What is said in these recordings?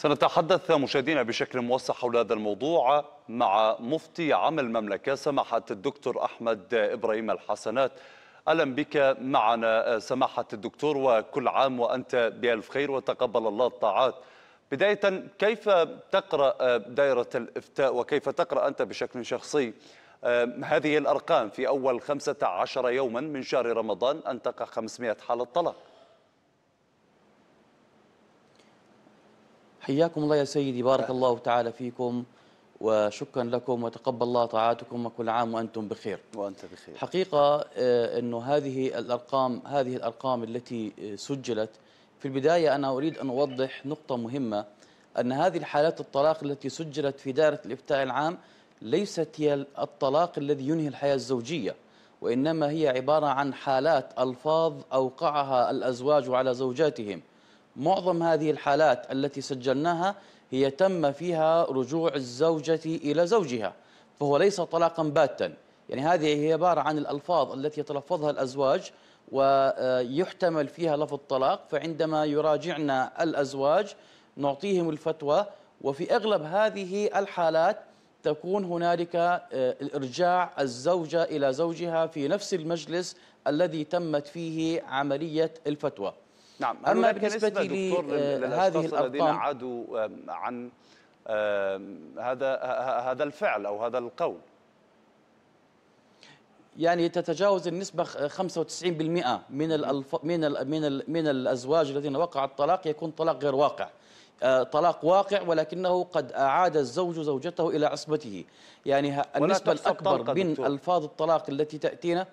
سنتحدث مشاهدينا بشكل موسع حول هذا الموضوع مع مفتي عام المملكة سماحة الدكتور أحمد إبراهيم الحسنات أهلا بك معنا سماحة الدكتور وكل عام وأنت بألف خير وتقبل الله الطاعات بداية كيف تقرأ دائرة الإفتاء وكيف تقرأ أنت بشكل شخصي هذه الأرقام في أول 15 يوما من شهر رمضان أنتقى 500 حالة طلاق حياكم الله يا سيدي بارك الله تعالى فيكم وشكرا لكم وتقبل الله طاعاتكم وكل عام وأنتم بخير وأنت بخير حقيقة آه، أنه هذه الأرقام هذه الأرقام التي آه، سجلت في البداية أنا أريد أن أوضح نقطة مهمة أن هذه الحالات الطلاق التي سجلت في دائرة الإفتاء العام ليست هي الطلاق الذي ينهي الحياة الزوجية وإنما هي عبارة عن حالات ألفاظ أوقعها الأزواج على زوجاتهم معظم هذه الحالات التي سجلناها هي تم فيها رجوع الزوجة إلى زوجها فهو ليس طلاقا باتا يعني هذه هي عبارة عن الألفاظ التي يتلفظها الأزواج ويحتمل فيها لفظ طلاق فعندما يراجعنا الأزواج نعطيهم الفتوى وفي أغلب هذه الحالات تكون هنالك آه، إرجاع الزوجة إلى زوجها في نفس المجلس الذي تمت فيه عملية الفتوى نعم أما بالنسبة لهذه آه، هذه الذين عادوا عن هذا هذا الفعل أو هذا القول يعني تتجاوز النسبة 95% من الألف من من من الأزواج الذين وقع الطلاق يكون طلاق غير واقع آه، طلاق واقع ولكنه قد أعاد الزوج زوجته إلى عصبته يعني النسبة الأكبر من ألفاظ الطلاق التي تأتينا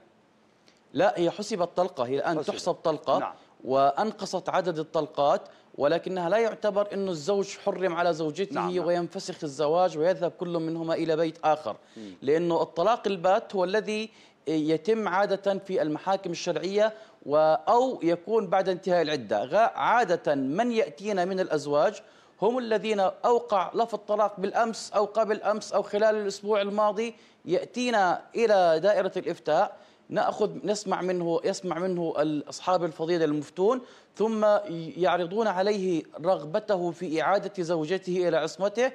لا هي حسبت طلقة هي الآن حسب. تحسب طلقة نعم. وأنقصت عدد الطلقات ولكنها لا يعتبر انه الزوج حرم على زوجته نعم،, نعم. وينفسخ الزواج ويذهب كل منهما إلى بيت آخر لأنه الطلاق البات هو الذي يتم عادة في المحاكم الشرعية أو يكون بعد انتهاء العدة عادة من يأتينا من الأزواج هم الذين أوقع لفظ الطلاق بالأمس أو قبل أمس أو خلال الأسبوع الماضي يأتينا إلى دائرة الإفتاء ناخذ نسمع منه يسمع منه اصحاب الفضيله المفتون ثم يعرضون عليه رغبته في اعاده زوجته الى عصمته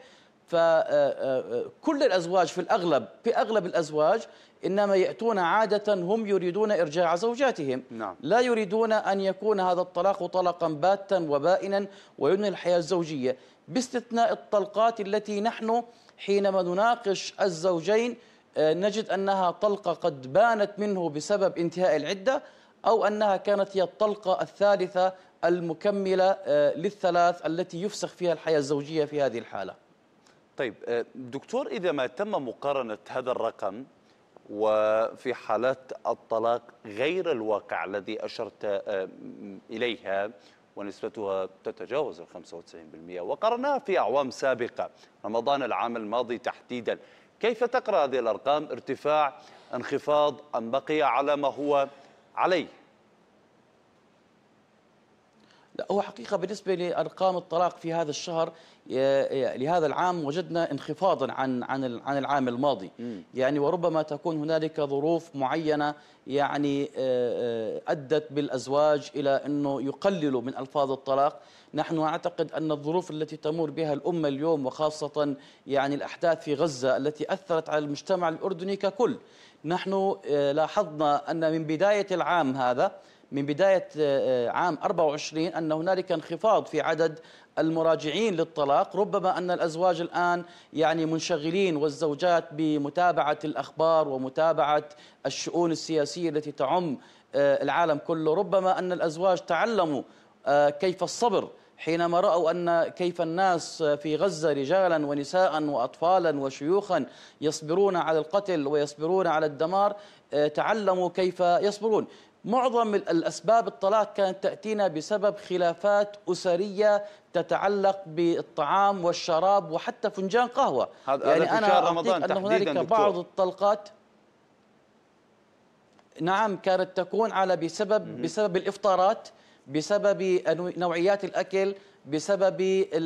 فكل آه، آه، الازواج في الاغلب في اغلب الازواج انما ياتون عاده هم يريدون ارجاع زوجاتهم نعم. لا يريدون ان يكون هذا الطلاق طلقا باتا وبائنا وينهي الحياه الزوجيه باستثناء الطلقات التي نحن حينما نناقش الزوجين آه، نجد أنها طلقة قد بانت منه بسبب انتهاء العدة أو أنها كانت هي الطلقة الثالثة المكملة آه، للثلاث التي يفسخ فيها الحياة الزوجية في هذه الحالة طيب آه، دكتور إذا ما تم مقارنة هذا الرقم وفي حالات الطلاق غير الواقع الذي أشرت إليها ونسبتها تتجاوز ال 95% وقرناها في أعوام سابقة رمضان العام الماضي تحديدا كيف تقرأ هذه الأرقام ارتفاع انخفاض أم بقي على ما هو عليه لا هو حقيقة بالنسبة لأرقام الطلاق في هذا الشهر لهذا العام وجدنا انخفاضا عن عن عن العام الماضي يعني وربما تكون هنالك ظروف معينة يعني آه، آه، أدت بالأزواج إلى أنه يقللوا من ألفاظ الطلاق نحن نعتقد أن الظروف التي تمر بها الأمة اليوم وخاصة يعني الأحداث في غزة التي أثرت على المجتمع الأردني ككل نحن آه، لاحظنا أن من بداية العام هذا من بداية آه، آه، عام 24 أن هنالك انخفاض في عدد المراجعين للطلاق ربما أن الأزواج الآن يعني منشغلين والزوجات بمتابعة الأخبار ومتابعة الشؤون السياسية التي تعم آه، العالم كله ربما أن الأزواج تعلموا كيف الصبر حينما رأوا أن كيف الناس في غزة رجالا ونساء وأطفالا وشيوخا يصبرون على القتل ويصبرون على الدمار تعلموا كيف يصبرون معظم الأسباب الطلاق كانت تأتينا بسبب خلافات أسرية تتعلق بالطعام والشراب وحتى فنجان قهوة هذا يعني أنا أعطيك أن هنالك بعض الطلقات نعم كانت تكون على بسبب بسبب الإفطارات بسبب نوعيات الأكل بسبب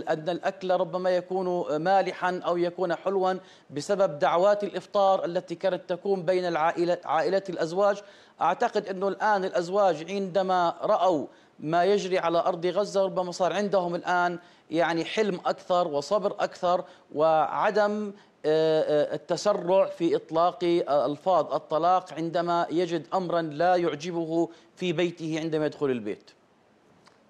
أن الأكل ربما يكون مالحا أو يكون حلوا بسبب دعوات الإفطار التي كانت تكون بين العائلة عائلة الأزواج أعتقد أنه الآن الأزواج عندما رأوا ما يجري على أرض غزة ربما صار عندهم الآن يعني حلم أكثر وصبر أكثر وعدم آه، آه، التسرع في اطلاق آه، الفاظ الطلاق عندما يجد امرا لا يعجبه في بيته عندما يدخل البيت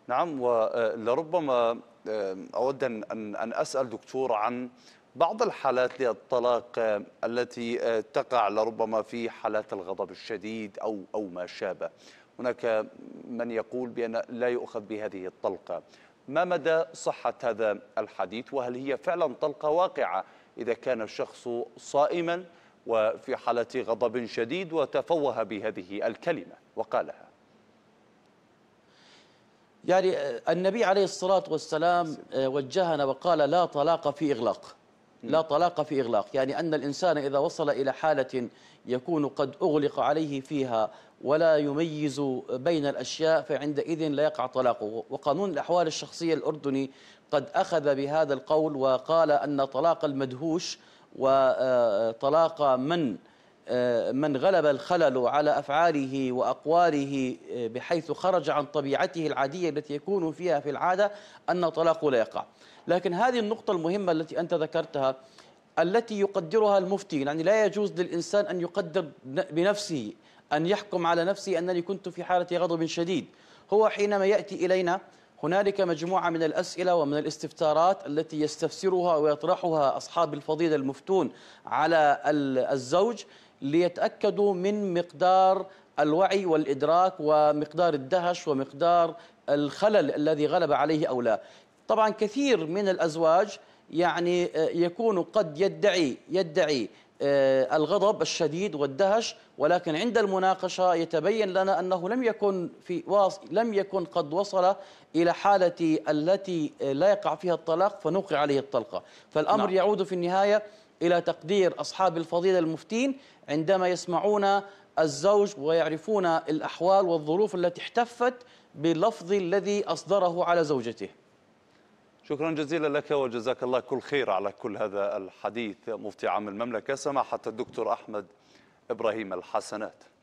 نعم ولربما آه، أود أن أسأل دكتور عن بعض الحالات للطلاق آه، التي آه، تقع لربما في حالات الغضب الشديد أو, أو ما شابه هناك من يقول بأن لا يؤخذ بهذه الطلقة ما مدى صحة هذا الحديث وهل هي فعلا طلقة واقعة إذا كان الشخص صائما وفي حالة غضب شديد وتفوه بهذه الكلمة وقالها يعني آه, النبي عليه الصلاة والسلام آه, وجهنا وقال لا طلاق في إغلاق لا طلاق في إغلاق يعني أن الإنسان إذا وصل إلى حالة يكون قد أغلق عليه فيها ولا يميز بين الأشياء فعندئذ لا يقع طلاقه وقانون الأحوال الشخصية الأردني قد أخذ بهذا القول وقال أن طلاق المدهوش وطلاق آه, من آه، من غلب الخلل على افعاله واقواله آه، بحيث خرج عن طبيعته العاديه التي يكون فيها في العاده ان طلاقه لا يقع. لكن هذه النقطه المهمه التي انت ذكرتها التي يقدرها المفتي يعني لا يجوز للانسان ان يقدر بنفسه ان يحكم على نفسه انني كنت في حاله غضب شديد. هو حينما ياتي الينا هنالك مجموعة من الأسئلة ومن الاستفتارات التي يستفسرها ويطرحها أصحاب الفضيلة المفتون على الزوج ليتأكدوا من مقدار الوعي والإدراك ومقدار الدهش ومقدار الخلل الذي غلب عليه أو لا طبعا كثير من الأزواج يعني آه، يكون قد يدعي يدعي آه، الغضب الشديد والدهش ولكن عند المناقشه يتبين لنا انه لم يكن في لم يكن قد وصل الى حالة التي آه، لا يقع فيها الطلاق فنوقع عليه الطلقه فالامر نعم. يعود في النهايه إلى تقدير أصحاب الفضيلة المفتين عندما يسمعون الزوج ويعرفون الأحوال والظروف التي احتفت باللفظ الذي أصدره على زوجته شكرا جزيلا لك وجزاك الله كل خير على كل هذا الحديث مفتي عام المملكة سماحة الدكتور أحمد إبراهيم الحسنات